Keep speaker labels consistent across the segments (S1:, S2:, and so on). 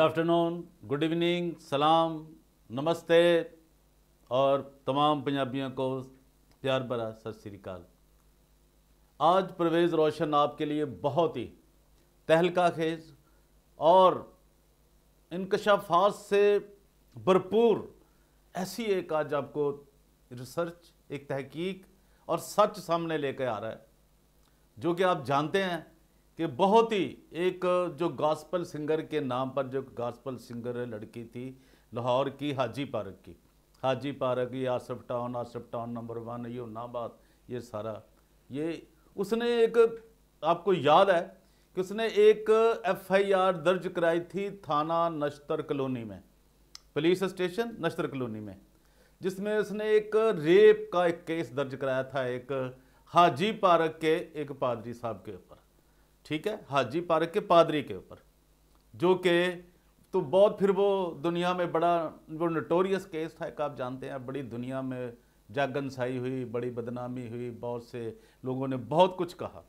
S1: afternoon good evening सलाम नमस्ते और तमाम पंजाबियों को प्यार भरा सत श्रीकाल आज परवेज़ रोशन आपके लिए बहुत ही तहलका खेज और इनकशाफात से भरपूर ऐसी एक आज आपको रिसर्च एक तहकीक और सच सामने लेकर आ रहा है जो कि आप जानते हैं कि बहुत ही एक जो गॉस्पल सिंगर के नाम पर जो गॉस्पल सिंगर लड़की थी लाहौर की हाजी पारक की हाजी पारक ये Asaf town Asaf town number one ये नाबाद ये सारा ये उसने एक आपको याद है कि उसने एक एफआईआर दर्ज कराई थी थाना नश्तर कलोनी में पुलिस स्टेशन नश्तर कलोनी में जिसमें उसने एक रेप का एक केस दर्ज कराया था एक हाजी पारक के एक पादरी साहब के ऊपर ठीक है हाजी पार्क के पादरी के ऊपर जो कि तो बहुत फिर वो दुनिया में बड़ा वो नटोरियस केस था एक आप जानते हैं बड़ी दुनिया में जागनसाई हुई बड़ी बदनामी हुई बहुत से लोगों ने बहुत कुछ कहा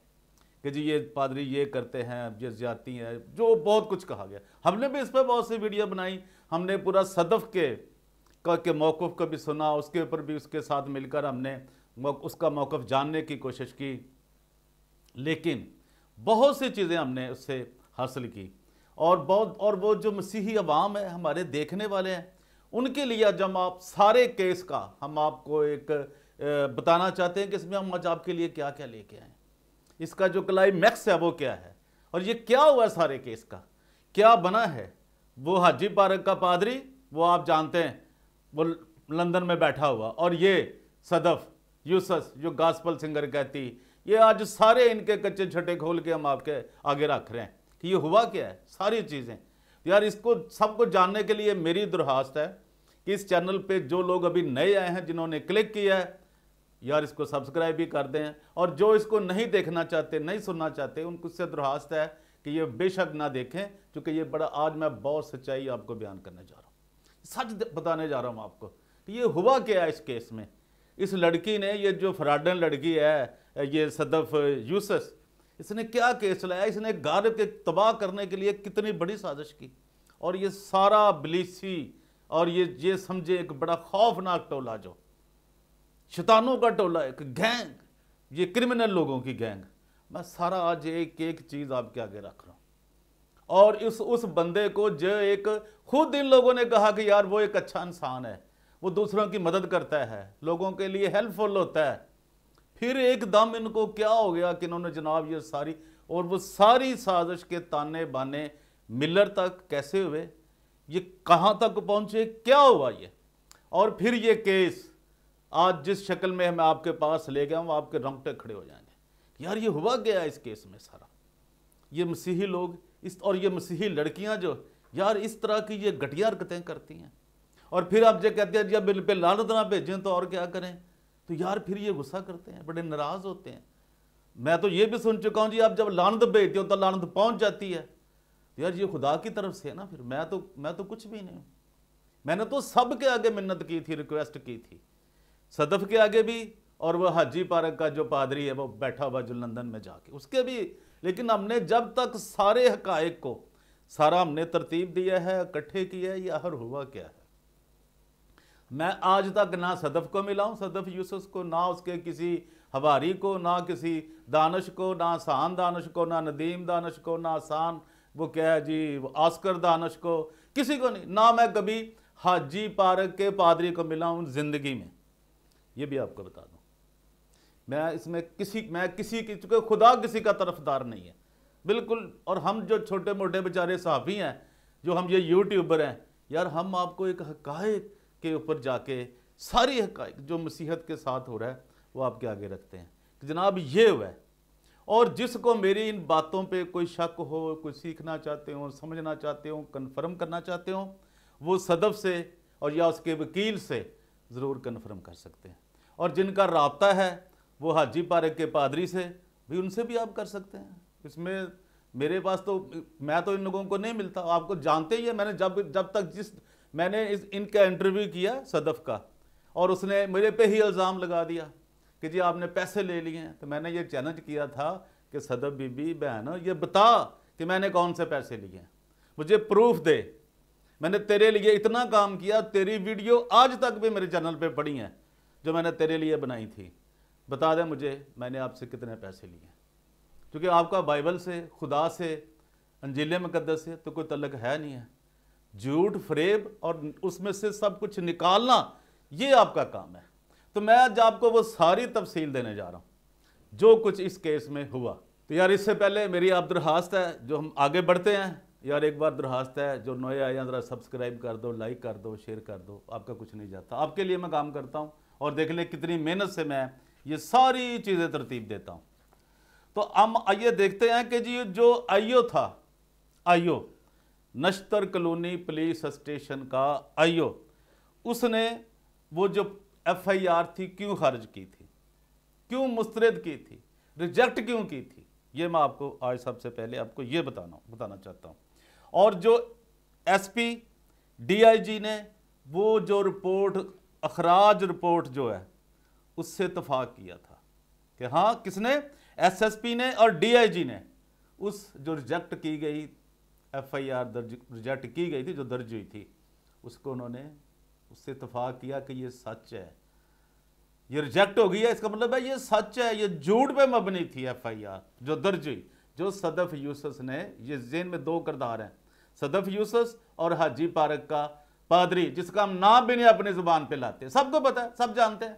S1: कि जी ये पादरी ये करते हैं ये जाती हैं जो बहुत कुछ कहा गया हमने भी इस पर बहुत सी वीडियो बनाई हमने पूरा सदफ के का के मौक़ को भी सुना उसके ऊपर भी उसके साथ मिलकर हमने उसका मौक़ जानने की कोशिश की लेकिन बहुत सी चीज़ें हमने उससे हासिल की और बहुत और वो जो मसीही अवाम है हमारे देखने वाले हैं उनके लिए जब आप सारे केस का हम आपको एक बताना चाहते हैं कि इसमें हम आज आपके लिए क्या क्या लेके आए इसका जो क्लाइमैक्स है वो क्या है और ये क्या हुआ है सारे केस का क्या बना है वो हाजी पारक का पादरी वो आप जानते हैं वो लंदन में बैठा हुआ और ये सदफ यूसस जो गास्पल सिंगर कहती ये आज सारे इनके कच्चे छठे खोल के हम आपके आगे रख रहे हैं कि ये हुआ क्या है सारी चीज़ें यार इसको सबको जानने के लिए मेरी दरखास्त है कि इस चैनल पे जो लोग अभी नए आए हैं जिन्होंने क्लिक किया है यार इसको सब्सक्राइब भी कर दें और जो इसको नहीं देखना चाहते नहीं सुनना चाहते उनको से दरख्वास्त है कि ये बेशक ना देखें क्योंकि ये बड़ा आज मैं बहुत सच्चाई आपको बयान करने जा रहा हूँ सच बताने जा रहा हूँ आपको कि ये हुआ क्या है इस केस में इस लड़की ने ये जो फ्रॉडन लड़की है ये सदफ यूसस इसने क्या केस लाया इसने गालिब के तबाह करने के लिए कितनी बड़ी साजिश की और ये सारा बलीसी और ये ये समझे एक बड़ा खौफनाक टोला जो शैतानों का टोला एक गैंग ये क्रिमिनल लोगों की गैंग मैं सारा आज एक एक चीज़ आपके आगे रख रहा हूँ और इस उस बंदे को जो एक खुद इन लोगों ने कहा कि यार वो एक अच्छा इंसान है वो दूसरों की मदद करता है लोगों के लिए हेल्पफुल होता है फिर एकदम इनको क्या हो गया कि इन्होंने जनाब ये सारी और वो सारी साजिश के ताने बाने मिलर तक कैसे हुए ये कहाँ तक पहुँचे क्या हुआ ये और फिर ये केस आज जिस शक्ल में मैं आपके पास ले गया हूँ आपके रंगटे खड़े हो जाएंगे यार ये हुआ गया इस केस में सारा ये मसीही लोग इस और ये मसीही लड़कियाँ जो यार इस तरह की ये घटिया हरकतें करती हैं और फिर आप जो कहते हैं जब इन पर लालतना ना भेजें तो और क्या करें तो यार फिर ये गुस्सा करते हैं बड़े नाराज़ होते हैं मैं तो ये भी सुन चुका हूँ जी आप जब लानत भेजते हो तो लानत पहुँच जाती है तो यार ये खुदा की तरफ से है ना फिर मैं तो मैं तो कुछ भी नहीं हूँ मैंने तो सब के आगे मिन्नत की थी रिक्वेस्ट की थी सदफ के आगे भी और वह हाजी पार्क का जो पादरी है वो बैठा हुआ जो लंदन में जाके उसके भी लेकिन हमने जब तक सारे हकायक को सारा हमने तरतीब दिया है इकट्ठे किया है या हर हुआ क्या है मैं आज तक ना सदफ को मिला हूँ सदफ यूसुफ को ना उसके किसी हवारी को ना किसी दानश को ना सान दानश को ना नदीम दानश को ना सान वो क्या है जी आस्कर दानश को किसी को नहीं ना मैं कभी हाजी पारक के पादरी को मिला हूँ ज़िंदगी में ये भी आपको बता दूँ मैं इसमें किसी मैं किसी की चूँकि खुदा किसी का तरफदार नहीं है बिल्कुल और हम जो छोटे मोटे बेचारे साफ़ी हैं जो हम ये यूट्यूबर हैं यार हम आपको एक हकायक के ऊपर जाके सारी हक जो मसीहत के साथ हो रहा है वो आपके आगे रखते हैं कि जनाब ये हुआ है और जिसको मेरी इन बातों पे कोई शक हो कोई सीखना चाहते हो समझना चाहते हो कन्फर्म करना चाहते हो वो सदफ से और या उसके वकील से ज़रूर कन्फर्म कर सकते हैं और जिनका रबता है वो हाजी पारक के पादरी से भी उनसे भी आप कर सकते हैं इसमें मेरे पास तो मैं तो इन लोगों को नहीं मिलता आपको जानते ही है मैंने जब जब तक जिस मैंने इस इनका इंटरव्यू किया सदफ का और उसने मेरे पे ही इल्ज़ाम लगा दिया कि जी आपने पैसे ले लिए हैं तो मैंने ये चैलेंज किया था कि सदफ बीबी बहन ये बता कि मैंने कौन से पैसे लिए हैं मुझे प्रूफ दे मैंने तेरे लिए इतना काम किया तेरी वीडियो आज तक भी मेरे चैनल पर पड़ी हैं जो मैंने तेरे लिए बनाई थी बता दें मुझे मैंने आपसे कितने पैसे लिए क्योंकि आपका बाइबल से खुदा से अंजीले मुकदस से तो कोई तलक है नहीं है झूठ फ्रेब और उसमें से सब कुछ निकालना ये आपका काम है तो मैं आज आपको वो सारी तफसील देने जा रहा हूँ जो कुछ इस केस में हुआ तो यार इससे पहले मेरी आप दरख्वास्त है जो हम आगे बढ़ते हैं यार एक बार दरख्वास्त है जो नए आए हैं ज़रा सब्सक्राइब कर दो लाइक कर दो शेयर कर दो आपका कुछ नहीं जाता आपके लिए मैं काम करता हूँ और देख लें कितनी मेहनत से मैं ये सारी चीज़ें तरतीब देता हूँ तो हम आइए देखते हैं कि जी जो आइयो था IO Nishtar colony police station का आईओ उसने वो जो एफआईआर थी क्यों खारिज की थी क्यों मुस्तरद की थी रिजेक्ट क्यों की थी ये मैं आपको आज सबसे पहले आपको ये बताना बताना चाहता हूँ और जो एसपी डीआईजी ने वो जो रिपोर्ट अखराज रिपोर्ट जो है उससे इतफाक किया था कि हाँ किसने एसएसपी ने और डीआईजी ने उस जो रिजेक्ट की गई एफआईआर दर्ज रिजेक्ट की गई थी जो दर्ज हुई थी उसको उन्होंने उससे इतफाक़ किया कि ये सच है ये रिजेक्ट हो गई है इसका मतलब है ये सच है ये झूठ पे मबनी थी एफआईआर जो दर्ज हुई जो सदफ यूसस ने ये जेन में दो करदार हैं सदफ यूसस और हाजी पारक का पादरी जिसका हम नाम भी नहीं अपनी जुबान पर लाते सबको पता है सब जानते हैं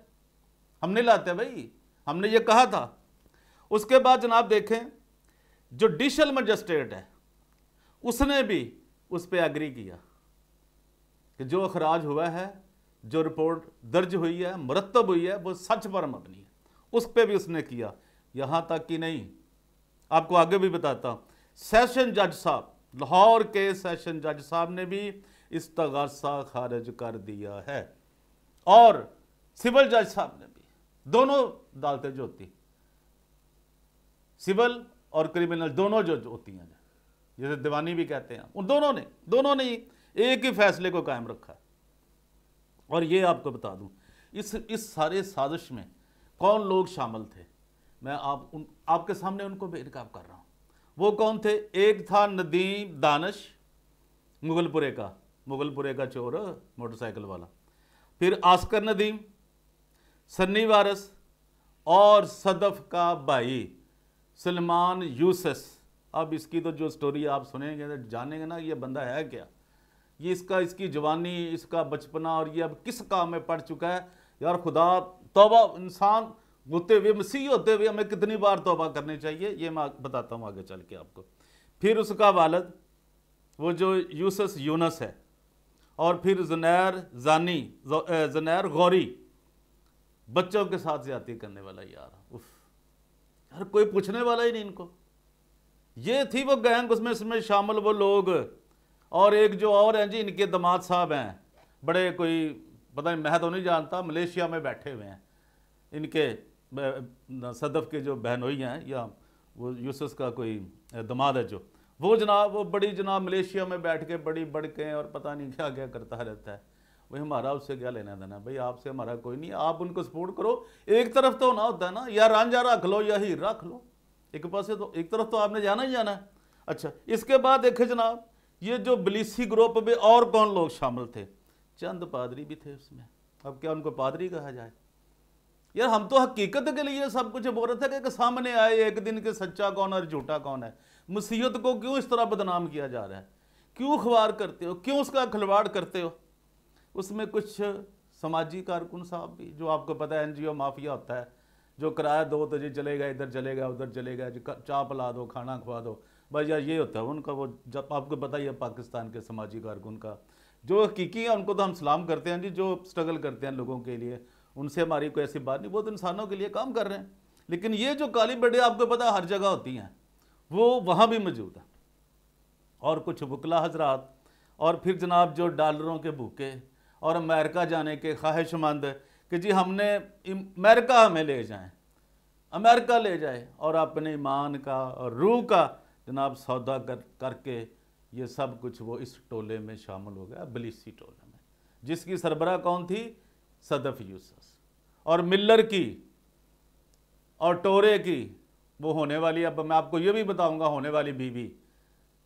S1: हम नहीं लाते भाई हमने ये कहा था उसके बाद जनाब देखें जो डिशल मजिस्ट्रेट है उसने भी उस पर एग्री किया कि जो अखराज हुआ है जो रिपोर्ट दर्ज हुई है मरतब हुई है वो सच पर मबनी है उस पर भी उसने किया यहाँ तक कि नहीं आपको आगे भी बताता हूँ सेशन जज साहब लाहौर के सेशन जज साहब ने भी इस तगासा खारिज कर दिया है और सिविल जज साहब ने भी दोनों अदालतें जो होती सिविल और क्रिमिनल दोनों जज होती हैं जिसे दीवानी भी कहते हैं उन दोनों ने दोनों ने एक ही फैसले को कायम रखा और ये आपको बता दूं इस इस सारे साजिश में कौन लोग शामिल थे मैं आप उन आपके सामने उनको बेनकाब कर रहा हूँ वो कौन थे एक था नदीम दानश मुगलपुरे का मुगलपुरे का चोर मोटरसाइकिल वाला फिर आस्कर नदीम सन्नी वारस और सदफ का भाई सलमान यूसस अब इसकी तो जो स्टोरी आप सुनेंगे तो जानेंगे ना ये बंदा है क्या ये इसका इसकी जवानी इसका बचपना और ये अब किस काम में पड़ चुका है यार खुदा तोबा इंसान होते हुए मसीह होते हुए हमें कितनी बार तोबा करनी चाहिए ये मैं बताता हूँ आगे चल के आपको फिर उसका वालद वो जो यूसस यूनस है और फिर जनैर जानी जनैर गौरी बच्चों के साथ ज्यादा करने वाला यार उफ यार कोई पूछने वाला ही नहीं इनको ये थी वो गैंग उसमें इसमें शामिल वो लोग और एक जो और हैं जी इनके दमाद साहब हैं बड़े कोई पता नहीं मैं तो नहीं जानता मलेशिया में बैठे हुए हैं इनके सदफ के जो बहनोई हैं या वो यूसुस का कोई दमाद है जो वो जनाब वो बड़ी जनाब मलेशिया में बैठ के बड़ी बड़कें और पता नहीं क्या क्या करता रहता है भाई हमारा उससे क्या लेना देना भाई आपसे हमारा कोई नहीं आप उनको सपोर्ट करो एक तरफ तो होना होता है ना या रांझा रख लो या हीर रख लो एक पास तो एक तरफ तो आपने जाना ही जाना है अच्छा इसके बाद देखे जनाब ये जो बलीसी ग्रुप में और कौन लोग शामिल थे चंद पादरी भी थे उसमें अब क्या उनको पादरी कहा जाए यार हम तो हकीकत के लिए सब कुछ बोल रहे थे कि सामने आए एक दिन के सच्चा कौन और झूठा कौन है मुसीहत को क्यों इस तरह बदनाम किया जा रहा है क्यों अखबार करते हो क्यों उसका खिलवाड़ करते हो उसमें कुछ समाजी कारकुन साहब भी जो आपको पता है एनजीओ माफिया होता है जो किराया दो तो जी चलेगा इधर चलेगा उधर चलेगा जी चाह ला दो खाना खवा दो बस यार ये होता है उनका वो जब आपको पता ही है पाकिस्तान के समाजी कारकुन का जो हकीकी है उनको तो हम सलाम करते हैं जी जो स्ट्रगल करते हैं लोगों के लिए उनसे हमारी कोई ऐसी बात नहीं वो तो इंसानों के लिए काम कर रहे हैं लेकिन ये जो काली बड़े आपको पता हर जगह होती हैं वो वहाँ भी मौजूद है और कुछ वकला हजरात और फिर जनाब जो डॉलरों के भूखे और अमेरिका जाने के ख्वाहिशमंद कि जी हमने अमेरिका हमें ले जाएं अमेरिका ले जाए और अपने ईमान का और रूह का जनाब सौदा कर करके ये सब कुछ वो इस टोले में शामिल हो गया बलीसी टोले में जिसकी सरबरा कौन थी सदफ यूसस और मिल्लर की और टोरे की वो होने वाली अब मैं आपको ये भी बताऊंगा होने वाली बीवी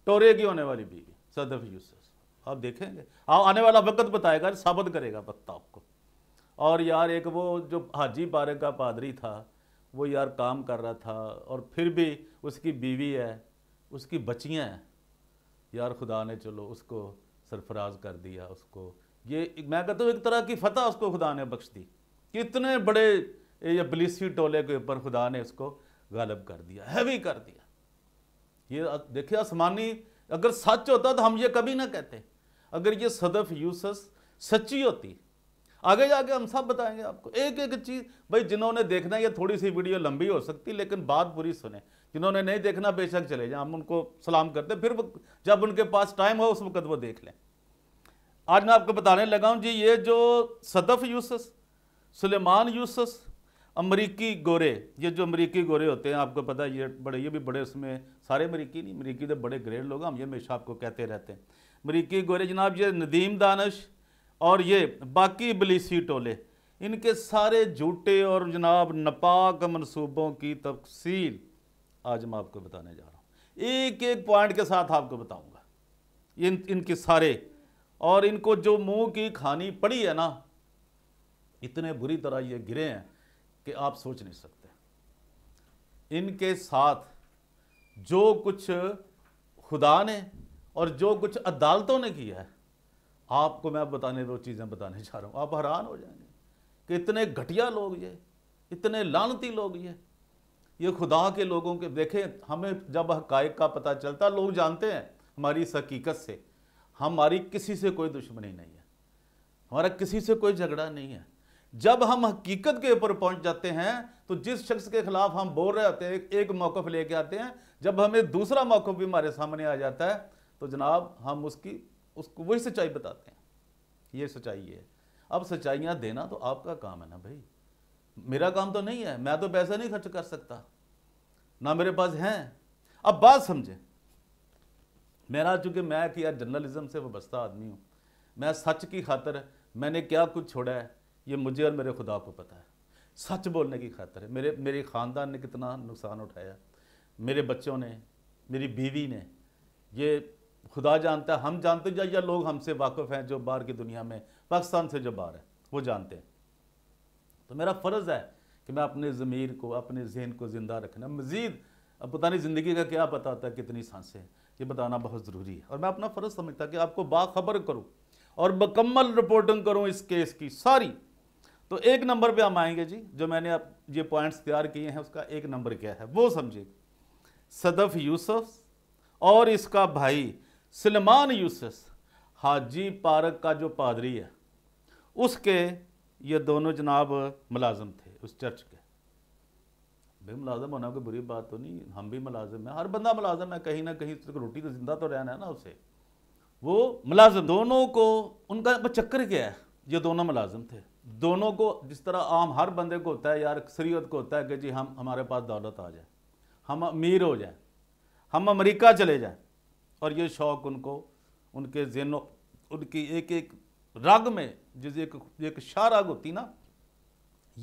S1: टोरे की होने वाली बीवी सदफ यूसस आप देखेंगे आओ हाँ, आने वाला वक्त बताएगा साबित करेगा वक्त आपको और यार एक वो जो हाजी पारे का पादरी था वो यार काम कर रहा था और फिर भी उसकी बीवी है उसकी बच्चियाँ हैं यार खुदा ने चलो उसको सरफराज कर दिया उसको ये मैं कहता हूँ एक तरह की फतह उसको खुदा ने बख्श दी कितने बड़े ये बलिसी टोले के ऊपर खुदा ने उसको गालब कर दिया हैवी कर दिया ये देखिए आसमानी अगर सच होता तो हम ये कभी ना कहते अगर ये सदफ यूसस सच्ची होती आगे जाके हम सब बताएंगे आपको एक एक चीज़ भाई जिन्होंने देखना ये थोड़ी सी वीडियो लंबी हो सकती लेकिन बात पूरी सुने जिन्होंने नहीं देखना बेशक चले जाए हम उनको सलाम करते फिर जब उनके पास टाइम हो उस वक्त वो देख लें आज मैं आपको बताने लगा हूँ जी ये जो सदफ यूसस सुलेमान यूसस अमरीकी गोरे ये जो अमरीकी गोरे होते हैं आपको पता है ये बड़े ये भी बड़े उसमें सारे अमरीकी नहीं अमरीकी तो बड़े ग्रेड लोग हम ये हमेशा आपको कहते रहते हैं अमरीकी गोरे जनाब ये नदीम दानश और ये बाकी बलीसी टोले इनके सारे झूठे और जनाब नपाक मनसूबों की तफसील आज मैं आपको बताने जा रहा हूँ एक एक पॉइंट के साथ आपको बताऊँगा इन इनके सारे और इनको जो मुंह की खानी पड़ी है ना इतने बुरी तरह ये गिरे हैं कि आप सोच नहीं सकते इनके साथ जो कुछ खुदा ने और जो कुछ अदालतों ने किया है आपको मैं बताने दो चीज़ें बताने जा रहा हूँ आप हैरान हो जाएंगे कि इतने घटिया लोग ये इतने लानती लोग ये ये खुदा के लोगों के देखें हमें जब हक का पता चलता लोग जानते हैं हमारी इस हकीकत से हमारी किसी से कोई दुश्मनी नहीं है हमारा किसी से कोई झगड़ा नहीं है जब हम हकीकत के ऊपर पहुंच जाते हैं तो जिस शख्स के खिलाफ हम बोल रहे होते हैं एक, एक मौक़ लेके आते हैं जब हमें दूसरा मौक़ भी हमारे सामने आ जाता है तो जनाब हम उसकी उसको वही सच्चाई बताते हैं ये सच्चाई है अब सच्चाइयाँ देना तो आपका काम है ना भाई मेरा काम तो नहीं है मैं तो पैसा नहीं खर्च कर सकता ना मेरे पास हैं अब बात समझे मेरा चूंकि मैं कि यार जर्नलिज्म से वस्ता आदमी हूँ मैं सच की खातर मैंने क्या कुछ छोड़ा है ये मुझे और मेरे खुदा को पता है सच बोलने की खातर है मेरे मेरे ख़ानदान ने कितना नुकसान उठाया मेरे बच्चों ने मेरी बीवी ने ये खुदा जानता है हम जानते हैं या लोग हमसे वाकफ़ हैं जो बाहर की दुनिया में पाकिस्तान से जो बाहर है वो जानते हैं तो मेरा फ़र्ज़ है कि मैं अपने ज़मीर को अपने जहन को ज़िंदा रखना मज़ीद अब पता नहीं ज़िंदगी का क्या पता होता है कितनी सांसें ये बताना बहुत ज़रूरी है और मैं अपना फ़र्ज़ समझता कि आपको बाखबर करूँ और मकम्मल रिपोर्टिंग करूँ इस केस की सारी तो एक नंबर पर हम आएँगे जी जो मैंने अब ये पॉइंट्स तैयार किए हैं उसका एक नंबर क्या है वो समझिए सदफ यूसफ और इसका भाई सलमान यूसस हाजी पारक का जो पादरी है उसके ये दोनों जनाब मुलाजम थे उस चर्च के भाई मुलाजम होना कोई बुरी बात तो नहीं हम भी मुलाजम हैं हर बंदा मुलाजम है कहीं ना कहीं तो रोटी तो जिंदा तो रहना है ना उसे वो मुलाजम दोनों को उनका चक्कर क्या है ये दोनों मुलाजम थे दोनों को जिस तरह आम हर बंदे को होता है यार अक्सरीत को होता है कि जी हम हमारे पास दौलत आ जाए हम अमीर हो जाए हम अमरीका चले जाएँ और ये शौक़ उनको उनके जेनों उनकी एक एक राग में जिस एक एक शाह राग होती ना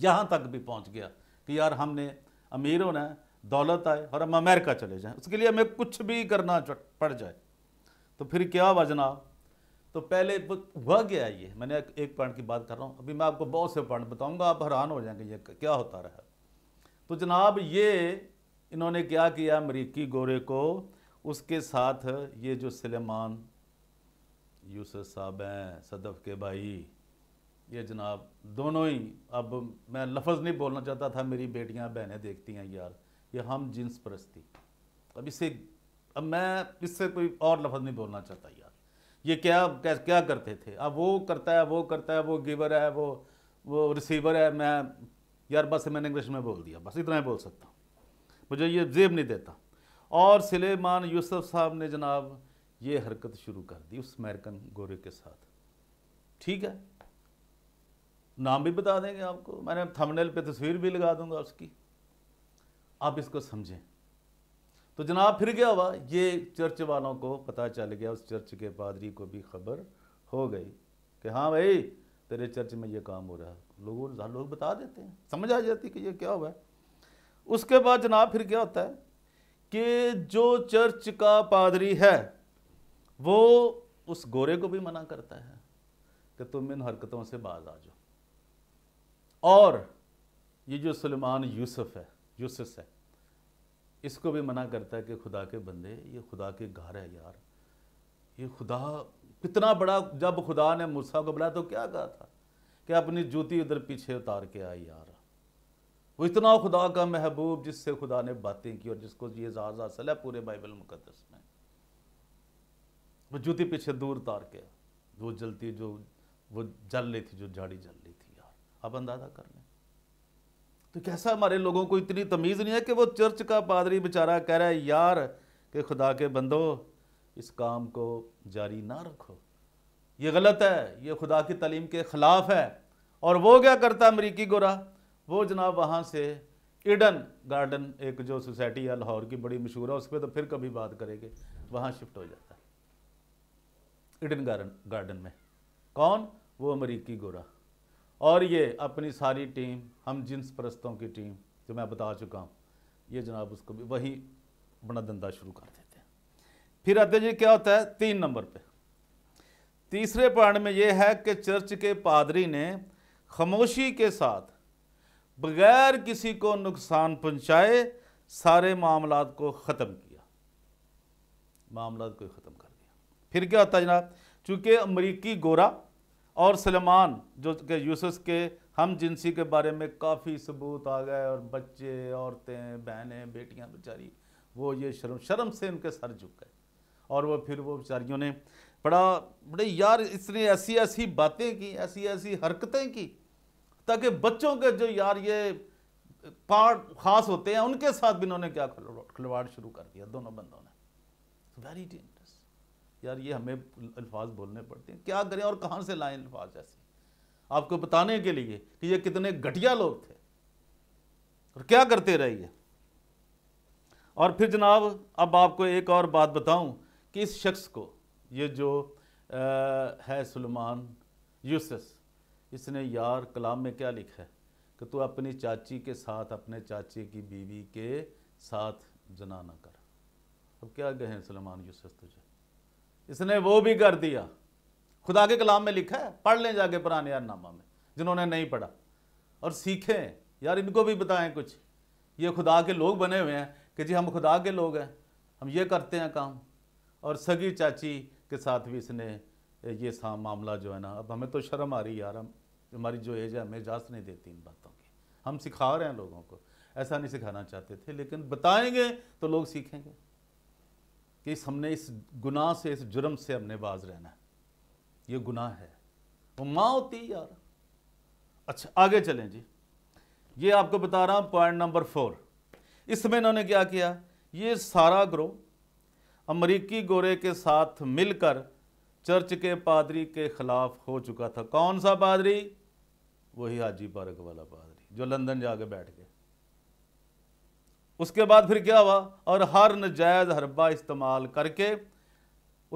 S1: यहाँ तक भी पहुँच गया कि यार हमने अमीर होना है दौलत आए और हम अमेरिका चले जाएं उसके लिए हमें कुछ भी करना पड़ जाए तो फिर क्या हुआ जनाब तो पहले हुआ गया ये मैंने एक पॉइंट की बात कर रहा हूँ अभी मैं आपको बहुत से पॉइंट बताऊँगा आप हैरान हो जाएंगे ये क्या होता रहा तो जनाब ये इन्होंने क्या किया अमरीकी गोरे को उसके साथ ये जो सलेमान यूसर साहब हैं सदफ़ के भाई ये जनाब दोनों ही अब मैं लफज नहीं बोलना चाहता था मेरी बेटियां बहनें देखती हैं यार ये हम जिन्स परस्ती अब इसे अब मैं इससे कोई और लफ्ज़ नहीं बोलना चाहता यार ये क्या क्या, क्या करते थे अब वो करता है वो करता है वो गिवर है वो वो रिसीवर है मैं यार बस मैंने इंग्लिश में बोल दिया बस इतना ही बोल सकता हूँ मुझे ये जेब नहीं देता और सलेमान यूसुफ साहब ने जनाब ये हरकत शुरू कर दी उस अमेरिकन गोरे के साथ ठीक है नाम भी बता देंगे आपको मैंने थंबनेल पे तस्वीर भी लगा दूंगा उसकी आप इसको समझें तो जनाब फिर क्या हुआ ये चर्च वालों को पता चल गया उस चर्च के पादरी को भी खबर हो गई कि हाँ भाई तेरे चर्च में ये काम हो रहा है लोगों लोग बता देते हैं समझ आ जाती कि ये क्या हुआ है उसके बाद जनाब फिर क्या होता है कि जो चर्च का पादरी है वो उस गोरे को भी मना करता है कि तुम इन हरकतों से बाज आ जाओ और ये जो सलमान यूसुफ है यूसुस है इसको भी मना करता है कि खुदा के बंदे ये खुदा के घर है यार ये खुदा कितना बड़ा जब खुदा ने मूसा को बुलाया तो क्या कहा था कि अपनी जूती उधर पीछे उतार के आई यार वो इतना खुदा का महबूब जिससे खुदा ने बातें की और जिसको ये जहाज़ हासिल है पूरे बाइबल मुकदस में वो जूती पीछे दूर तार के वो जलती जो वो जल रही थी जो झाड़ी जल रही थी यार आप अंदाज़ा कर लें तो कैसा हमारे लोगों को इतनी तमीज़ नहीं है कि वो चर्च का पादरी बेचारा कह रहा है यार कि खुदा के बंदो इस काम को जारी ना रखो ये गलत है ये खुदा की तलीम के ख़िलाफ़ है और वो क्या करता अमरीकी गोरा वो जनाब वहाँ से इडन गार्डन एक जो सोसाइटी है लाहौर की बड़ी मशहूर है उस पर तो फिर कभी बात करेंगे वहाँ शिफ्ट हो जाता है इडन गार्डन गार्डन में कौन वो अमरीकी गोरा और ये अपनी सारी टीम हम जिन्स परस्तों की टीम जो मैं बता चुका हूँ ये जनाब उसको भी वही बना धंधा शुरू कर देते हैं फिर आते जी क्या होता है तीन नंबर पे तीसरे पॉइंट में ये है कि चर्च के पादरी ने खामोशी के साथ बगैर किसी को नुकसान पहुंचाए सारे मामला को ख़त्म किया मामला को ख़त्म कर दिया फिर क्या होता जनाब चूँकि अमरीकी गोरा और सलमान जो के यूसुस के हम जिनसी के बारे में काफ़ी सबूत आ गए और बच्चे औरतें बहनें बेटियां बेचारी वो ये शर्म शर्म से उनके सर झुक गए और वो फिर वो बेचारियों ने बड़ा बड़े यार इसने ऐसी ऐसी बातें की ऐसी ऐसी हरकतें की ताकि बच्चों के जो यार ये पार्ट खास होते हैं उनके साथ भी इन्होंने क्या खिलवाड़ शुरू कर दिया दोनों बंदों ने वेरी डेंजरस यार ये हमें अल्फाज बोलने पड़ते हैं क्या करें और कहाँ से लाएं अल्फाज ऐसे आपको बताने के लिए कि ये कितने घटिया लोग थे और क्या करते रहे और फिर जनाब अब आपको एक और बात बताऊं कि इस शख्स को ये जो आ, है सलमान यूसस इसने यार कलाम में क्या लिखा है कि तू अपनी चाची के साथ अपने चाची की बीवी के साथ जना ना कर अब क्या कहें सलमान यूसुफ तुझे इसने वो भी कर दिया खुदा के कलाम में लिखा है पढ़ लें जाके पुराने यार नामा में जिन्होंने नहीं पढ़ा और सीखें यार इनको भी बताएं कुछ ये खुदा के लोग बने हुए हैं कि जी हम खुदा के लोग हैं हम ये करते हैं काम और सगी चाची के साथ भी इसने ये सा मामला जो है ना अब हमें तो शर्म आ रही यार हम हमारी जो एज है हमें इजाज़त नहीं देती इन बातों की हम सिखा रहे हैं लोगों को ऐसा नहीं सिखाना चाहते थे लेकिन बताएंगे तो लोग सीखेंगे कि इस हमने इस गुनाह से इस जुर्म से हमने बाज रहना है ये गुनाह है वो माँ होती यार अच्छा आगे चलें जी ये आपको बता रहा हूँ पॉइंट नंबर फोर इसमें इन्होंने क्या किया ये सारा ग्रोह अमरीकी गोरे के साथ मिलकर चर्च के पादरी के खिलाफ हो चुका था कौन सा पादरी वही हाजी पारक वाला पादरी जो लंदन जाके बैठ गए उसके बाद फिर क्या हुआ और हर नजायज़ हरबा इस्तेमाल करके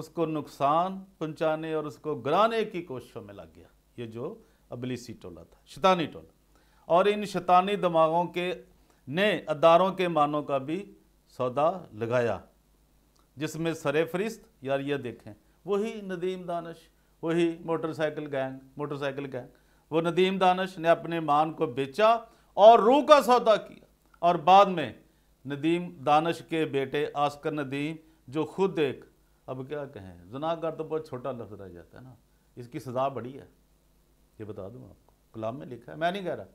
S1: उसको नुकसान पहुंचाने और उसको गिराने की कोशिशों में लग गया ये जो अबलीसी टोला था शैतानी टोला और इन शैतानी दिमागों के ने अदारों के मानों का भी सौदा लगाया जिसमें सरे फरिस्त यार ये देखें वही नदीम दानश वही मोटरसाइकिल गैंग मोटरसाइकिल गैंग वो नदीम दानश ने अपने मान को बेचा और रूह का सौदा किया और बाद में नदीम दानश के बेटे आस्कर नदीम जो खुद एक अब क्या कहें जनागर तो बहुत छोटा लफ्ज रह जाता है ना इसकी सज़ा बड़ी है ये बता दूँ आपको कलाम में लिखा है मैं नहीं कह रहा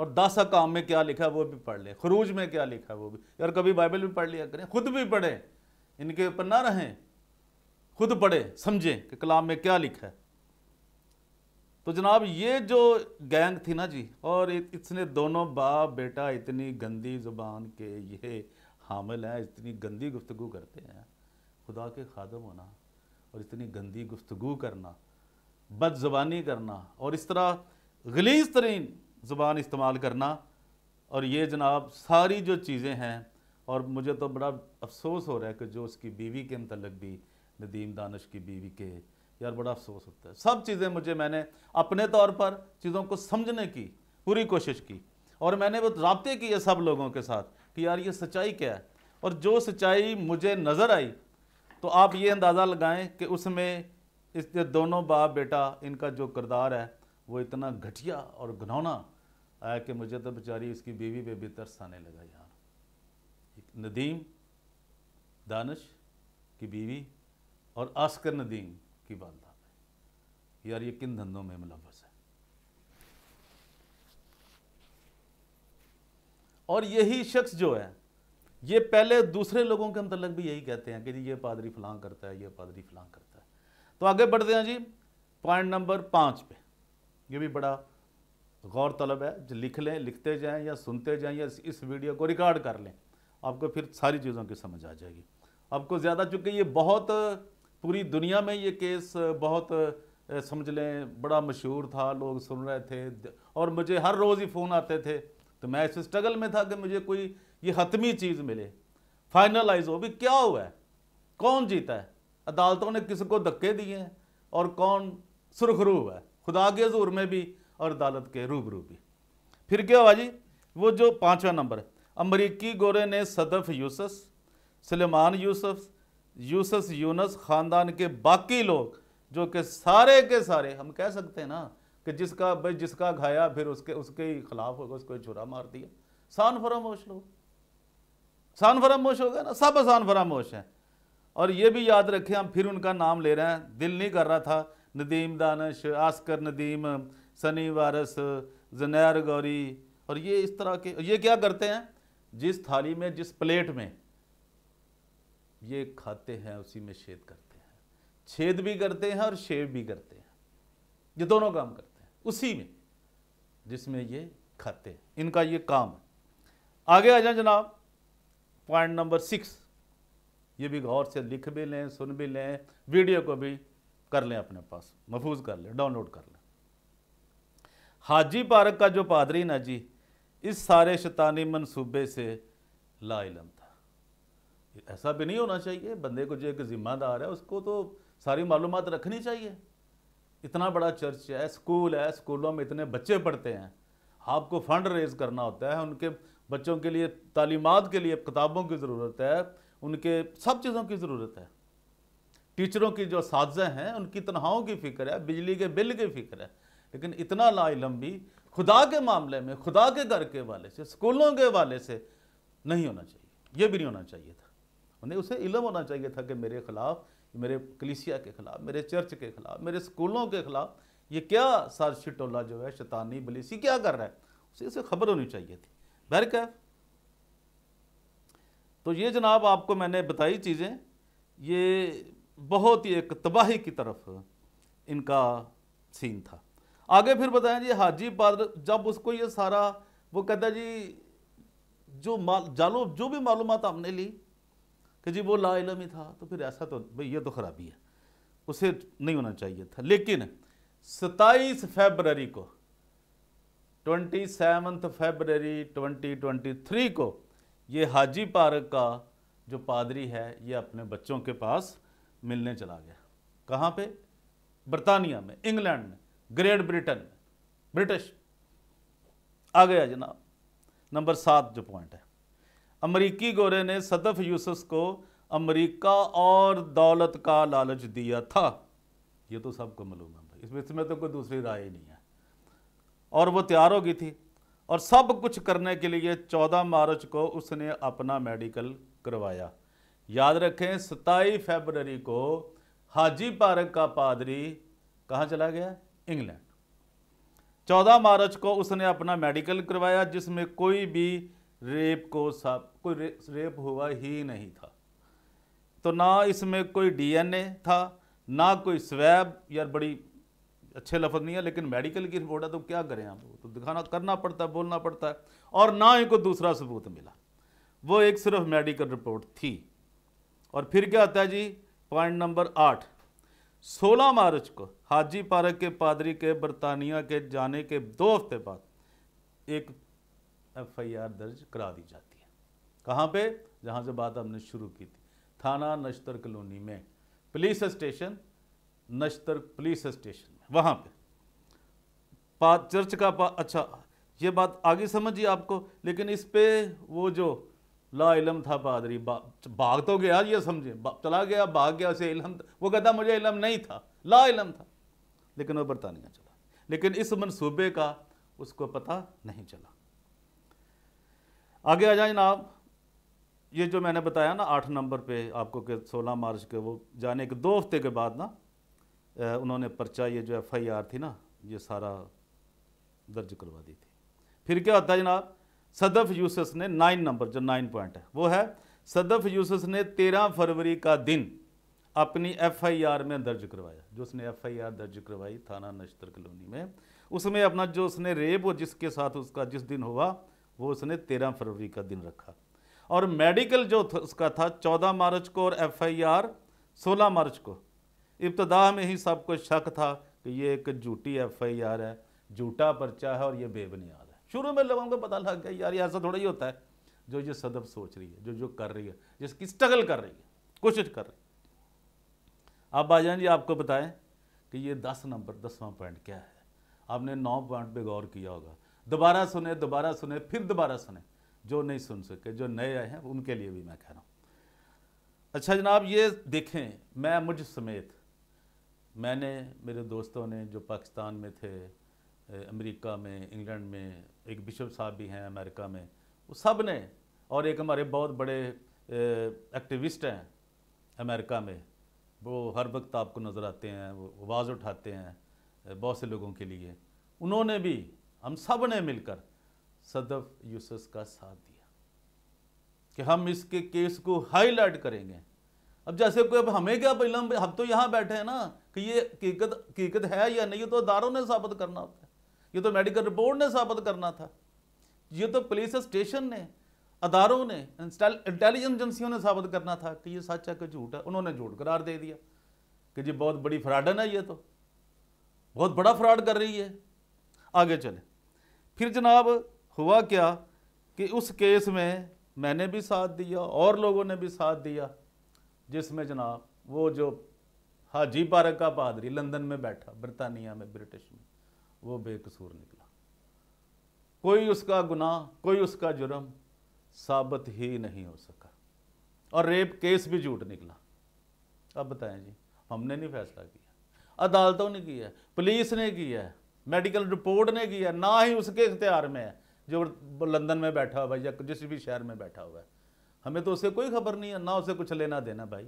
S1: और दस अकाम में क्या लिखा है वो भी पढ़ लें खरूज में क्या लिखा है वो भी यार कभी बाइबल भी पढ़ लिया करें खुद भी पढ़ें इनके ऊपर ना रहें खुद पढ़ें समझें कि कलाम में क्या लिखा है तो जनाब ये जो गैंग थी ना जी और इसने दोनों बाप बेटा इतनी गंदी ज़ुबान के ये हामिल हैं इतनी गंदी गुफ्तु करते हैं खुदा के खादम होना और इतनी गंदी गुफ्तु करना बदज़बानी करना और इस तरह गलीज तरीन ज़ुबान इस्तेमाल करना और ये जनाब सारी जो चीज़ें हैं और मुझे तो बड़ा अफसोस हो रहा है कि जो उसकी बीवी के मतलब भी नदीम दानश की बीवी के यार बड़ा अफसोस होता है सब चीज़ें मुझे मैंने अपने तौर पर चीज़ों को समझने की पूरी कोशिश की और मैंने वो रबते किए सब लोगों के साथ कि यार ये सच्चाई क्या है और जो सच्चाई मुझे नज़र आई तो आप ये अंदाज़ा लगाएं कि उसमें इस दोनों बाप बेटा इनका जो किरदार है वो इतना घटिया और घनौना आया कि मुझे तो बेचारी इसकी बीवी पे भी तरस आने लगा यार नदीम दानश की बीवी और आस्कर नदीम की वालदा में यार ये किन धंधों में मुलवस है और यही शख्स जो है ये पहले दूसरे लोगों के मतलब भी यही कहते हैं कि जी ये पादरी फलां करता है ये पादरी फलां करता है तो आगे बढ़ते हैं जी पॉइंट नंबर पाँच पे ये भी बड़ा गौर तलब है जो लिख लें लिखते जाएं या सुनते जाएं या इस वीडियो को रिकॉर्ड कर लें आपको फिर सारी चीज़ों की समझ आ जाएगी आपको ज़्यादा चूँकि ये बहुत पूरी दुनिया में ये केस बहुत समझ लें बड़ा मशहूर था लोग सुन रहे थे और मुझे हर रोज़ ही फ़ोन आते थे तो मैं इस स्ट्रगल में था कि मुझे कोई ये हतमी चीज़ मिले फाइनलाइज हो भी क्या हुआ है कौन जीता है अदालतों ने किसी को धक्के दिए हैं और कौन सुरखरू हुआ है खुदा के जोर में भी और अदालत के रूबरू भी फिर क्या हुआ जी वो जो पाँचवा नंबर अमरीकी गोरे ने सदफ यूसफ सलेमान यूसफ यूसस यूनस ख़ानदान के बाकी लोग जो कि सारे के सारे हम कह सकते हैं ना कि जिसका भाई जिसका घाया फिर उसके उसके ही खिलाफ होगा उसको छुरा मार दिया शान फरामोश लोग शान फरामोश हो गया ना सब आसान फरामोश हैं और ये भी याद रखें हम फिर उनका नाम ले रहे हैं दिल नहीं कर रहा था नदीम दानश आस्कर नदीम सनी वारस जनैर गौरी और ये इस तरह के ये क्या करते हैं जिस थाली में जिस प्लेट में ये खाते हैं उसी में छेद करते हैं छेद भी करते हैं और शेव भी करते हैं ये दोनों काम करते हैं उसी में जिसमें ये खाते हैं इनका ये काम है आगे आ जाए जनाब पॉइंट नंबर सिक्स ये भी गौर से लिख भी लें सुन भी लें वीडियो को भी कर लें अपने पास महफूज कर लें डाउनलोड कर लें हाजी पार्क का जो पादरी ना जी इस सारे शैतानी मनसूबे से ला इलम था ऐसा भी नहीं होना चाहिए बंदे को जो एक जिम्मेदार है उसको तो सारी मालूम रखनी चाहिए इतना बड़ा चर्च है स्कूल है स्कूलों में इतने बच्चे पढ़ते हैं आपको फंड रेज करना होता है उनके बच्चों के लिए तालीमत के लिए किताबों की ज़रूरत है उनके सब चीज़ों की ज़रूरत है टीचरों की जो साजें हैं उनकी तनहाओं की फ़िक्र है बिजली के बिल की फ़िक्र है लेकिन इतना लाइलम भी खुदा के मामले में खुदा के घर के वाले से स्कूलों के वाले से नहीं होना चाहिए ये भी नहीं होना चाहिए था उन्हें उसे इलम होना चाहिए था कि मेरे ख़िलाफ़ मेरे कलिसिया के ख़िलाफ़ मेरे चर्च के ख़िलाफ़ मेरे स्कूलों के ख़िलाफ़ ये क्या साजिशी टोला जो है शैतानी बलीसी क्या कर रहा है उसे उसे खबर होनी चाहिए थी बहर क्या तो ये जनाब आपको मैंने बताई चीज़ें ये बहुत ही एक तबाही की तरफ इनका सीन था आगे फिर बताएं जी हाजी पादर जब उसको ये सारा वो कहता जी जो माल जालो जो भी मालूम हमने ली कि जी वो ला इलम ही था तो फिर ऐसा तो भाई ये तो ख़राबी है उसे नहीं होना चाहिए था लेकिन सताईस फेबररी को twenty seventh February twenty twenty three को ये हाजी पार्क का जो पादरी है ये अपने बच्चों के पास मिलने चला गया कहाँ पे बरतानिया में इंग्लैंड में ग्रेट ब्रिटेन में ब्रिटिश आ गया जनाब नंबर सात जो पॉइंट है अमरीकी गोरे ने सदफ यूसुफ को अमरीका और दौलत का लालच दिया था ये तो सबको मालूम है भाई इसमें इसमें तो कोई दूसरी राय ही नहीं है और वो तैयार हो गई थी और सब कुछ करने के लिए 14 मार्च को उसने अपना मेडिकल करवाया याद रखें सताई फरवरी को हाजी पारक का पादरी कहाँ चला गया इंग्लैंड 14 मार्च को उसने अपना मेडिकल करवाया जिसमें कोई भी रेप को सब कोई रे, रेप हुआ ही नहीं था तो ना इसमें कोई डीएनए था ना कोई स्वैब यार बड़ी अच्छे लफ्ज़ नहीं है लेकिन मेडिकल की रिपोर्ट है तो क्या करें आप तो दिखाना करना पड़ता है बोलना पड़ता है और ना ही कोई दूसरा सबूत मिला वो एक सिर्फ मेडिकल रिपोर्ट थी और फिर क्या आता है जी पॉइंट नंबर आठ 16 मार्च को हाजी पार्क के पादरी के बरतानिया के जाने के दो हफ्ते बाद एक एफआईआर दर्ज करा दी जाती कहाँ पे जहाँ से बात हमने शुरू की थी थाना नश्तर कॉलोनी में police station Nishtar police station में वहाँ पे पा चर्च का पा अच्छा ये बात आगे समझिए आपको लेकिन इस पे वो जो ला इलम था पादरी बा, भाग तो गया ये समझे चला गया भाग गया उसे इलम वो कहता मुझे इलम नहीं था ला इलम था लेकिन वो बरतानिया चला लेकिन इस मनसूबे का उसको पता नहीं चला आगे आ जाए जनाब ये जो मैंने बताया ना आठ नंबर पे आपको कि सोलह मार्च के वो जाने के दो हफ्ते के बाद ना ए, उन्होंने पर्चा ये जो एफ आई आर थी ना ये सारा दर्ज करवा दी थी फिर क्या होता है जनाब सदफ यूसस ने नाइन नंबर जो नाइन पॉइंट है वो है सदफ यूसस ने तेरह फरवरी का दिन अपनी एफ आई आर में दर्ज करवाया जो उसने एफ आई आर दर्ज करवाई थाना नश्तर कलोनी में उसमें अपना जो उसने रेप और जिसके साथ उसका जिस दिन हुआ वो उसने तेरह फरवरी का दिन रखा और मेडिकल जो उसका था चौदह मार्च को और एफआईआर सोलह मार्च को इब्तदा में ही सबको शक था कि ये एक झूठी एफआईआर है झूठा पर्चा है और ये बेबुनियाद है शुरू में लोगों को पता लग गया यार ये ऐसा थोड़ा ही होता है जो ये सदब सोच रही है जो जो कर रही है जिसकी स्ट्रगल कर रही है कोशिश कर रही है अब भाईजान जी आपको बताएं कि ये दस नंबर दसवां पॉइंट क्या है आपने नौ पॉइंट पर गौर किया होगा दोबारा सुने दोबारा सुने फिर दोबारा सुने जो नहीं सुन सके जो नए आए हैं उनके लिए भी मैं कह रहा हूँ अच्छा जनाब ये देखें मैं मुझ समेत मैंने मेरे दोस्तों ने जो पाकिस्तान में थे अमेरिका में इंग्लैंड में एक बिशप साहब भी हैं अमेरिका में वो सब ने और एक हमारे बहुत बड़े एक्टिविस्ट हैं अमेरिका में वो हर वक्त आपको नज़र आते हैं वो आवाज़ उठाते हैं बहुत से लोगों के लिए उन्होंने भी हम सब ने मिलकर सदफ यूसुस का साथ दिया कि हम इसके केस को हाईलाइट करेंगे अब जैसे कोई अब हमें क्या इलम हम तो यहाँ बैठे हैं ना कि ये कीकत, कीकत है या नहीं ये तो अदारों ने साबित करना होता है ये तो मेडिकल रिपोर्ट ने साबित करना था ये तो पुलिस स्टेशन ने अदारों ने इंटेलिजेंस एजेंसियों ने साबित करना था कि ये सच है कि झूठ है उन्होंने झूठ करार दे दिया कि जी बहुत बड़ी फ्रॉडन है ये तो बहुत बड़ा फ्रॉड कर रही है आगे चले फिर जनाब हुआ क्या कि उस केस में मैंने भी साथ दिया और लोगों ने भी साथ दिया जिसमें जनाब वो जो हाजी पारक का पादरी लंदन में बैठा बरतानिया में ब्रिटिश में वो बेकसूर निकला कोई उसका गुनाह कोई उसका जुर्म साबित ही नहीं हो सका और रेप केस भी झूठ निकला अब बताएं जी हमने नहीं फैसला किया अदालतों ने किया पुलिस ने किया मेडिकल रिपोर्ट ने किया ना ही उसके इख्तियार में है जो लंदन में बैठा हुआ है या जिस भी शहर में बैठा हुआ है हमें तो उससे कोई खबर नहीं है ना उसे कुछ लेना देना भाई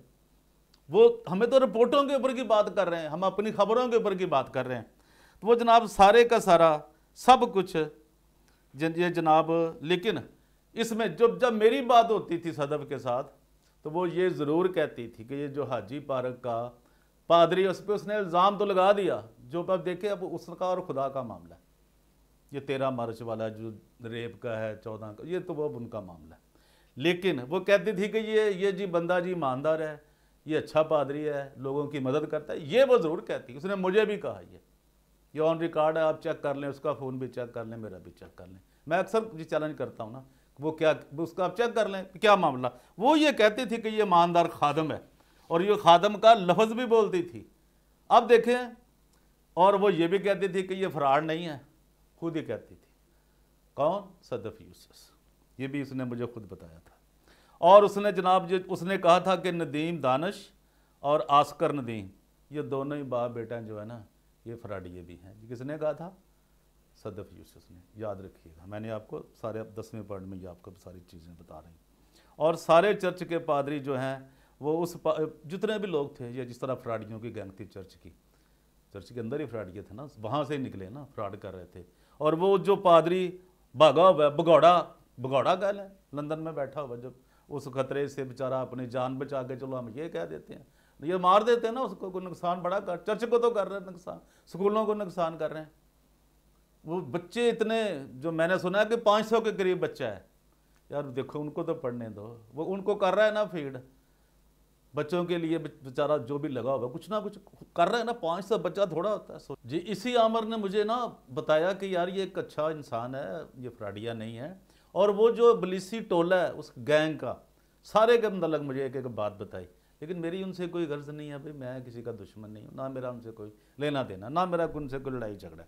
S1: वो हमें तो रिपोर्टों के ऊपर की बात कर रहे हैं हम अपनी खबरों के ऊपर की बात कर रहे हैं तो वो जनाब सारे का सारा सब कुछ जन, ये जनाब लेकिन इसमें जब जब मेरी बात होती थी सदब के साथ तो वो ये ज़रूर कहती थी कि ये जो हाजी पार्क का पादरी उस पर उसने इल्ज़ाम तो लगा दिया जो अब देखे अब उसका और खुदा का मामला है ये तेरह मार्च वाला जो रेप का है चौदह का ये तो अब उनका मामला है लेकिन वो कहती थी कि ये ये जी बंदा जी ईमानदार है ये अच्छा पादरी है लोगों की मदद करता है ये वो ज़रूर कहती उसने मुझे भी कहा ये ये ऑन रिकॉर्ड है आप चेक कर लें उसका फ़ोन भी चेक कर लें मेरा भी चेक कर लें मैं अक्सर ये चैलेंज करता हूँ ना वो क्या उसका आप चेक कर लें क्या मामला वो ये कहती थी कि ये ईमानदार खादम है और ये खादम का लफ्ज़ भी बोलती थी अब देखें और वो ये भी कहती थी कि ये फ्राड नहीं है खुद ही कहती थी कौन सदफ यूसस ये भी उसने मुझे खुद बताया था और उसने जनाब जो उसने कहा था कि नदीम दानश और आस्कर नदीम ये दोनों ही बाप बेटा जो है ना ये फ्राडिये भी हैं किसने कहा था सदफ यूसुफ ने याद रखिएगा मैंने आपको सारे दसवें पॉइंट में ये आपको सारी चीज़ें बता रही और सारे चर्च के पादरी जो हैं वो उस जितने भी लोग थे या जिस तरह फ्राडियों की गैंग थी चर्च की चर्च के अंदर ही फ्राडिये थे ना वहाँ से ही निकले ना फ्राड कर रहे थे और वो जो पादरी भागा हुआ भगौड़ा भगौड़ा गल है लंदन में बैठा हुआ जब उस खतरे से बेचारा अपनी जान बचा के चलो हम ये कह देते हैं ये मार देते हैं ना उसको कोई नुकसान बड़ा कर चर्च को तो कर रहे हैं नुकसान स्कूलों को नुकसान कर रहे हैं वो बच्चे इतने जो मैंने सुना है कि 500 के करीब बच्चा है यार देखो उनको तो पढ़ने दो वो उनको कर रहा है ना फीड बच्चों के लिए बेचारा जो भी लगा हुआ कुछ ना कुछ कर रहे हैं ना पाँच सौ बच्चा थोड़ा होता है जी इसी आमर ने मुझे ना बताया कि यार ये एक अच्छा इंसान है ये फ्राडिया नहीं है और वो जो बलिसी टोला है उस गैंग का सारे के मतलब मुझे एक एक बात बताई लेकिन मेरी उनसे कोई गर्ज नहीं है भाई मैं किसी का दुश्मन नहीं हूँ ना मेरा उनसे कोई लेना देना ना मेरा उनसे कोई लड़ाई झगड़ा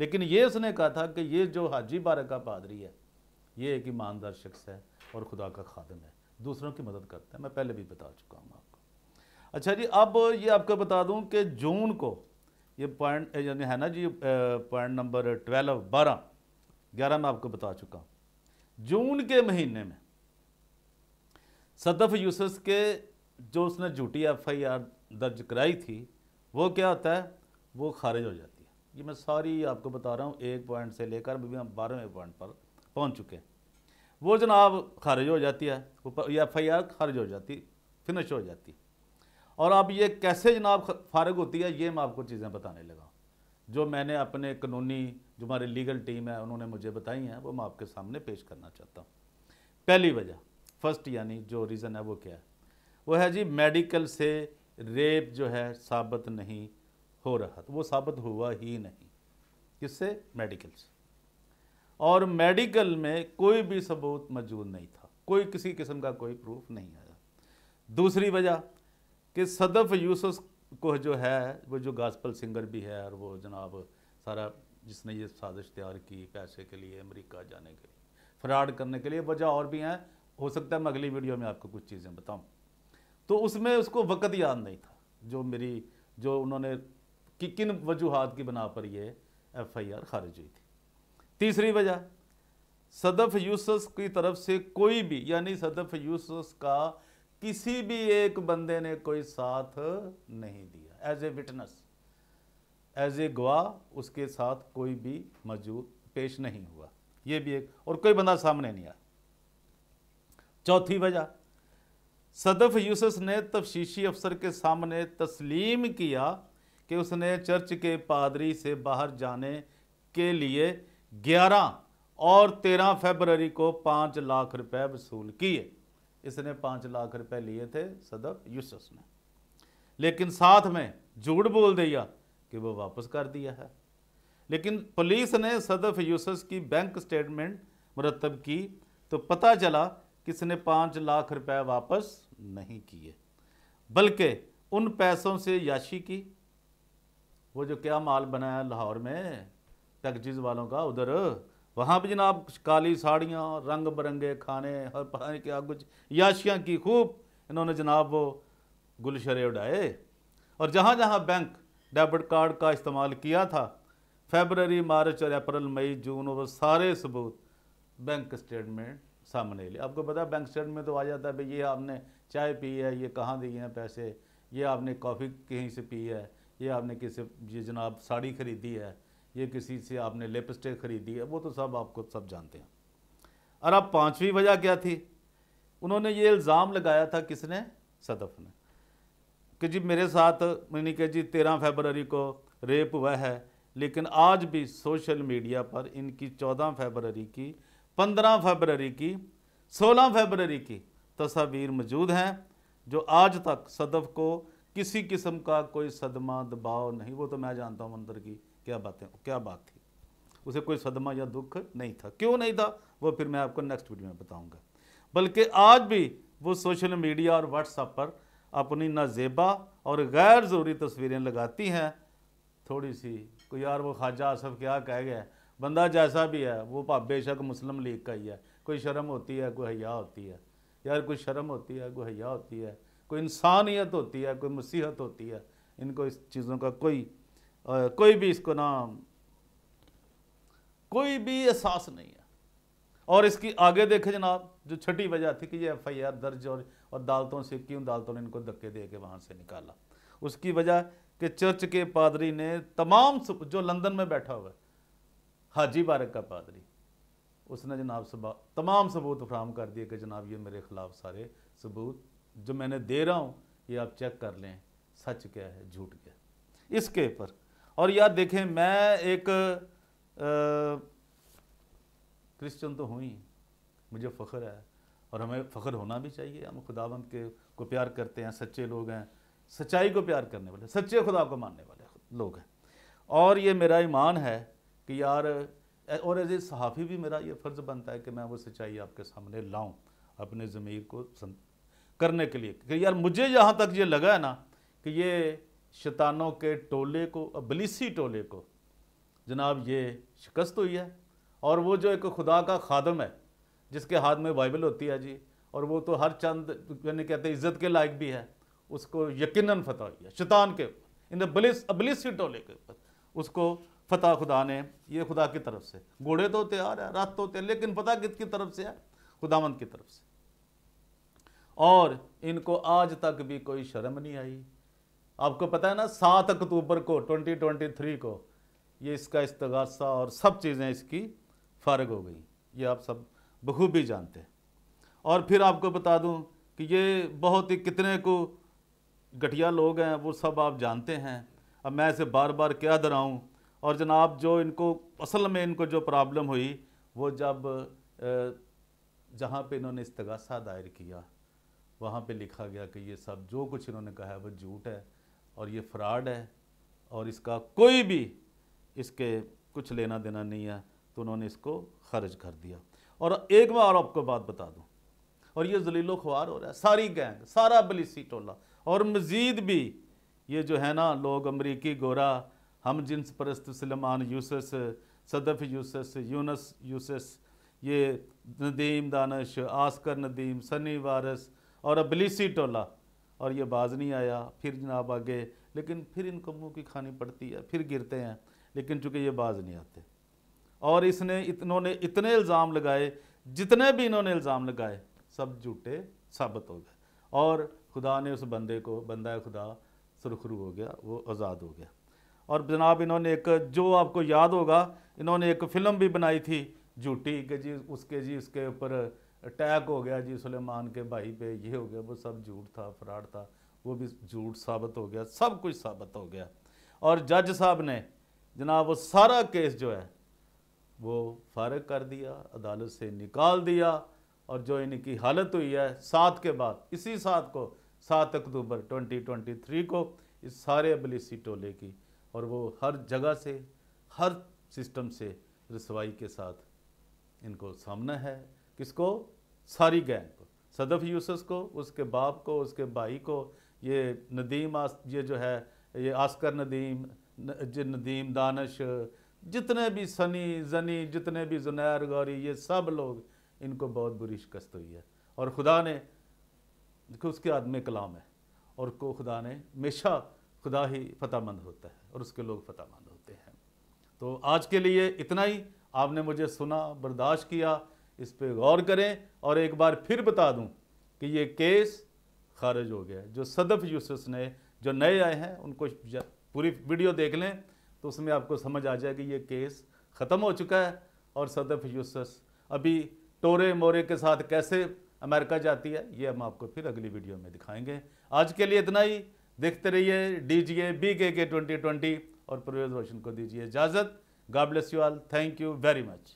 S1: लेकिन ये उसने कहा था कि ये जो हाजी बारक का पादरी है ये एक ईमानदार शख्स है और खुदा का खादम है दूसरों की मदद करता है मैं पहले भी बता चुका हूँ अच्छा जी अब ये आपको बता दूं कि जून को ये पॉइंट यानी है ना जी पॉइंट नंबर ट्वेल्व बारह ग्यारह मैं आपको बता चुका हूँ जून के महीने में सदफ यूसस के जो उसने झूठी एफ आई आर दर्ज कराई थी वो क्या होता है वो खारिज हो जाती है ये मैं सारी आपको बता रहा हूँ एक पॉइंट से लेकर अभी हम बारहवें पॉइंट पर पहुँच चुके हैं वो जनाब खारिज हो जाती है ये एफ आई आर खारिज हो जाती फिनिश हो जाती और अब ये कैसे जनाब फारग होती है ये मैं आपको चीज़ें बताने लगा जो मैंने अपने कानूनी जो हमारी लीगल टीम है उन्होंने मुझे बताई हैं वो मैं आपके सामने पेश करना चाहता हूँ पहली वजह फर्स्ट यानी जो रीज़न है वो क्या है वो है जी मेडिकल से रेप जो है साबित नहीं हो रहा तो वो साबित हुआ ही नहीं किससे मेडिकल से और मेडिकल में कोई भी सबूत मौजूद नहीं था कोई किसी किस्म का कोई प्रूफ नहीं आया दूसरी वजह कि सदफ यूसुफ को जो है वो जो गास्पल सिंगर भी है और वो जनाब सारा जिसने ये साजिश तैयार की पैसे के लिए अमेरिका जाने के लिए फ्रॉड करने के लिए वजह और भी हैं हो सकता है मैं अगली वीडियो में आपको कुछ चीज़ें बताऊं तो उसमें उसको वक़्त याद नहीं था जो मेरी जो उन्होंने कि किन वजूहत की बना पर ये एफआईआर खारिज हुई थी तीसरी वजह सदफ यूसस की तरफ से कोई भी यानी सदफ यूसुस का किसी भी एक बंदे ने कोई साथ नहीं दिया as a witness as a गवाह उसके साथ कोई भी मौजूद पेश नहीं हुआ ये भी एक और कोई बंदा सामने नहीं आया चौथी वजह सदफ यूसुफ ने तफशीशी अफसर के सामने तस्लीम किया कि उसने चर्च के पादरी से बाहर जाने के लिए 11 और 13 फरवरी को 5 लाख रुपए वसूल किए इसने पाँच लाख रुपए लिए थे सदफ यूसुफ ने लेकिन साथ में झूठ बोल दिया कि वो वापस कर दिया है लेकिन पुलिस ने सदफ यूसुफ की बैंक स्टेटमेंट मुरतब की तो पता चला कि इसने पाँच लाख रुपए वापस नहीं किए बल्कि उन पैसों से याशी की वो जो क्या माल बनाया लाहौर में टैक्जीज वालों का उधर वहाँ भी जनाब काली साड़ियाँ रंग बिरंगे खाने और पता नहीं क्या कुछ याशियाँ की खूब इन्होंने जनाब वो गुलशरे उड़ाए और जहाँ जहाँ बैंक डेबिट कार्ड का इस्तेमाल किया था फेबररी मार्च और अप्रैल मई जून वो सारे सबूत बैंक स्टेटमेंट सामने ले आपको पता है बैंक स्टेटमेंट तो आ जाता है भाई ये आपने चाय पी है ये कहाँ दिए हैं पैसे ये आपने कॉफ़ी कहीं से पी है ये आपने किसी ये जनाब साड़ी खरीदी है ये किसी से आपने लिपस्टिक खरीदी है वो तो सब आपको सब जानते हैं और अब पाँचवीं वजह क्या थी उन्होंने ये इल्ज़ाम लगाया था किसने सदफ ने कि जी मेरे साथ मैंने कहा जी तेरह फरवरी को रेप हुआ है लेकिन आज भी सोशल मीडिया पर इनकी चौदह फरवरी की पंद्रह फरवरी की सोलह फरवरी की तस्वीर मौजूद हैं जो आज तक सदफ को किसी किस्म का कोई सदमा दबाव नहीं वो तो मैं जानता हूँ मंदिर की क्या बातें क्या बात थी उसे कोई सदमा या दुख नहीं था क्यों नहीं था वो फिर मैं आपको नेक्स्ट वीडियो में बताऊंगा बल्कि आज भी वो सोशल मीडिया और व्हाट्सएप पर अपनी नाजेबा और गैर ज़रूरी तस्वीरें लगाती हैं थोड़ी सी कोई यार वो ख्वाजा आसफ क्या कह गया बंदा जैसा भी है वो बेशक मुस्लिम लीग का ही है कोई शर्म होती है कोई हया होती है यार कोई शर्म होती है कोई हया होती है कोई इंसानियत होती है कोई मसीहत होती है इनको इस चीज़ों का कोई कोई भी इसको ना कोई भी एहसास नहीं है और इसकी आगे देखे जनाब जो छठी वजह थी कि ये आर दर्ज और और दालतों से क्यों दालतों ने इनको धक्के दे के वहाँ से निकाला उसकी वजह कि चर्च के पादरी ने तमाम जो लंदन में बैठा हुआ है हाजी बारक का पादरी उसने जनाब सबा तमाम सबूत फ्राहम कर दिए कि जनाब ये मेरे ख़िलाफ़ सारे सबूत जो मैंने दे रहा हूँ ये आप चेक कर लें सच क्या है झूठ क्या है इसके ऊपर और यार देखें मैं एक क्रिश्चियन तो हूँ ही मुझे फ़ख्र है और हमें फ़ख्र होना भी चाहिए हम खुदाबंद के को प्यार करते हैं सच्चे लोग हैं सच्चाई को प्यार करने वाले सच्चे खुदा को मानने वाले लोग हैं और ये मेरा ईमान है कि यार और एज ए सहाफ़ी भी मेरा ये फ़र्ज़ बनता है कि मैं वो सच्चाई आपके सामने लाऊं अपने ज़मीर को करने के लिए कि यार मुझे यहाँ तक ये लगा है ना कि ये शैतानों के टोले को अबलीसी टोले को जनाब ये शिकस्त हुई है और वो जो एक खुदा का खादम है जिसके हाथ में बाइबल होती है जी और वो तो हर चंद यानी कहते हैं इज्जत के लायक भी है उसको यकीनन फतह हुई है शैतान के ऊपर इन बलिस अबलीसी टोले के ऊपर उसको फतह खुदा ने ये खुदा की तरफ से घोड़े तो तैयार है रात तो होते हैं लेकिन किस की तरफ से है खुदावंद की तरफ से और इनको आज तक भी कोई शर्म नहीं आई आपको पता है ना सात अक्टूबर को 2023 को ये इसका इस्तगासा और सब चीज़ें इसकी फ़र्ग हो गई ये आप सब बखूबी जानते हैं और फिर आपको बता दूं कि ये बहुत ही कितने को घटिया लोग हैं वो सब आप जानते हैं अब मैं इसे बार बार क्या दराऊँ और जनाब जो इनको असल में इनको जो प्रॉब्लम हुई वो जब जहाँ पर इन्होंने इस्तगासा दायर किया वहाँ पे लिखा गया कि ये सब जो कुछ इन्होंने कहा है वो झूठ है और ये फ्रॉड है और इसका कोई भी इसके कुछ लेना देना नहीं है तो उन्होंने इसको खर्च कर दिया और एक बार और आपको बात बता दूँ और ये जलीलो ख्वार हो रहा है सारी गैंग सारा बलीसी टोला और मज़ीद भी ये जो है ना लोग अमरीकी गोरा हम जिन्स परस्त सलमान यूसस सदफ़ यूसस यूनस यूसस ये नदीम दानश आस्कर नदीम सनी वारस और अबलीसी टोला और ये बाज नहीं आया फिर जनाब आ गए लेकिन फिर इनको मुँह की खानी पड़ती है फिर गिरते हैं लेकिन चूँकि ये बाज नहीं आते और इसने इतने इतने इल्ज़ाम लगाए जितने भी इन्होंने इल्ज़ाम लगाए सब झूठे साबित हो गए और खुदा ने उस बंदे को बंदा खुदा सुरखरू हो गया वो आज़ाद हो गया और जनाब इन्होंने एक जो आपको याद होगा इन्होंने एक फ़िल्म भी बनाई थी झूठी के जी उसके जी उसके ऊपर अटैक हो गया जी सुलेमान के भाई पे ये हो गया वो सब झूठ था फ्रॉड था वो भी झूठ साबित हो गया सब कुछ साबित हो गया और जज साहब ने जनाब वो सारा केस जो है वो फारग कर दिया अदालत से निकाल दिया और जो इनकी हालत हुई है सात के बाद इसी सात को सात अक्टूबर 2023 को इस सारे अबलीसी टोले की और वो हर जगह से हर सिस्टम से रसवाई के साथ इनको सामना है किसको सारी गैंग को सदफ यूसस को उसके बाप को उसके भाई को ये नदीम आस ये जो है ये आस्कर नदीम जो नदीम दानश जितने भी सनी जनी जितने भी जुनैर गौरी ये सब लोग इनको बहुत बुरी शिकस्त हुई है और खुदा ने देखो उसके आदम कलाम है और को खुदा ने हमेशा खुदा ही फ़तेहमंद होता है और उसके लोग फतेहमंद होते हैं तो आज के लिए इतना ही आपने मुझे सुना बर्दाश्त किया इस पर गौर करें और एक बार फिर बता दूं कि ये केस खारिज हो गया जो सदफ यूसस ने जो नए आए हैं उनको पूरी वीडियो देख लें तो उसमें आपको समझ आ जाए कि ये केस ख़त्म हो चुका है और सदफ यूसस अभी टोरे मोरे के साथ कैसे अमेरिका जाती है ये हम आपको फिर अगली वीडियो में दिखाएंगे आज के लिए इतना ही देखते रहिए डी जी ए बी के के ट्वेंटी ट्वेंटी और प्रवेश रोशन को दीजिए इजाज़त God bless you all thank you very much